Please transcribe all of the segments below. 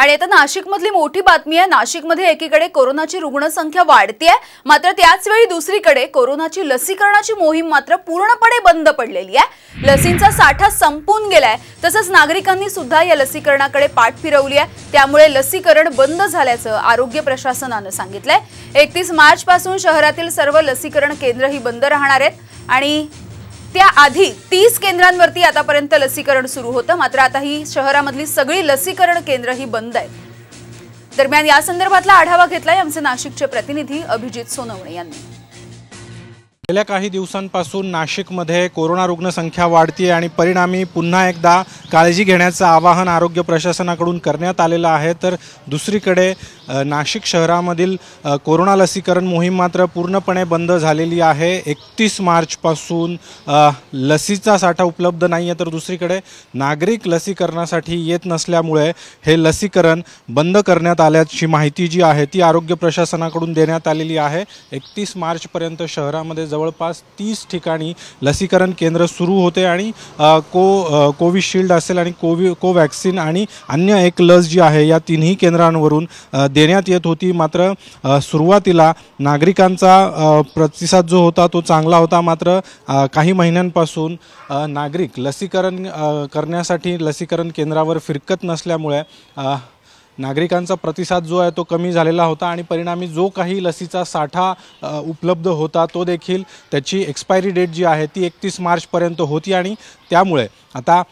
आणि आता नाशिकमधली मोठी बातमी आहे नाशिकमध्ये एकीकडे कोरोनाची रुग्णसंख्या आहे मात्र त्याच वेळी दुसरीकडे कोरोनाची लसीकरणाची मोहीम मात्र पूर्णपणे बंद पडलेली आहे लसींचा साठा संपून गेलाय तसंच नागरिकांनी सुद्धा या लसीकरणाकडे पाठ फिरवली आहे त्यामुळे लसीकरण बंद झाल्याचं आरोग्य प्रशासनानं सांगितलंय एकतीस मार्च पासून शहरातील सर्व लसीकरण केंद्र ही बंद राहणार आहेत आणि त्याआधी तीस केंद्रांवरती आतापर्यंत लसीकरण सुरू होतं मात्र आता ही शहरामधली सगळी लसीकरण केंद्र ही बंद आहेत दरम्यान या संदर्भातला आढावा घेतलाय आमचे नाशिकचे प्रतिनिधी अभिजित सोनवणे यांनी गेल्या काही दिवसांपासून नाशिकमध्ये कोरोना रुग्णसंख्या वाढते आणि परिणामी पुन्हा एकदा काळजी घेण्याचं आवाहन आरोग्य प्रशासनाकडून करण्यात आलेलं आहे तर दुसरीकडे नाशिक शहरामधील कोरोना लसीकरण मोहीम मात्र पूर्णपणे बंद झालेली आहे एकतीस मार्चपासून लसीचा साठा उपलब्ध नाही आहे तर दुसरीकडे नागरिक लसीकरणासाठी येत नसल्यामुळे हे लसीकरण बंद करण्यात आल्याची माहिती जी आहे ती आरोग्य प्रशासनाकडून देण्यात आलेली आहे एकतीस मार्चपर्यंत शहरामध्ये जवळ जवळपास तीस ठिकाणी लसीकरण केंद्र सुरू होते आणि को कोविशिल्ड असेल आणि कोवि कोवॅक्सिन आणि अन्य एक लस जी आहे या तिन्ही केंद्रांवरून देण्यात येत होती मात्र सुरुवातीला नागरिकांचा प्रतिसाद जो होता तो चांगला होता मात्र काही महिन्यांपासून नागरिक लसीकरण करण्यासाठी लसीकरण केंद्रावर फिरकत नसल्यामुळे नागरिकांचा प्रतिसाद जो आहे तो कमी झालेला होता आणि परिणामी जो काही लसीचा साठा उपलब्ध होता तो देखील त्याची एक्सपायरी डेट जी आहे ती एकतीस मार्चपर्यंत होती आणि त्यामुळे आता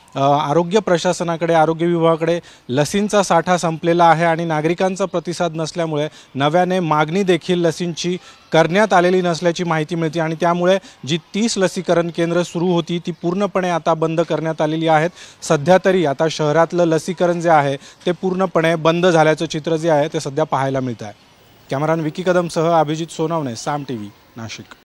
आरोग्य प्रशासनाकडे आरोग्य विभागाकडे लसींचा साठा संपलेला आहे आणि नागरिकांचा प्रतिसाद नसल्यामुळे नव्याने मागणी देखील लसींची करण्यात आलेली नसल्याची माहिती मिळते आणि त्यामुळे जी तीस लसीकरण केंद्र सुरू होती ती पूर्णपणे आता बंद करण्यात आलेली आहेत सध्या तरी आता शहरातलं लसीकरण जे आहे ते पूर्णपणे बंद झाल्याचं चित्र जे आहे ते सध्या पाहायला मिळत आहे कॅमेरान विकी कदमसह अभिजित सोनावणे साम टी व्ही नाशिक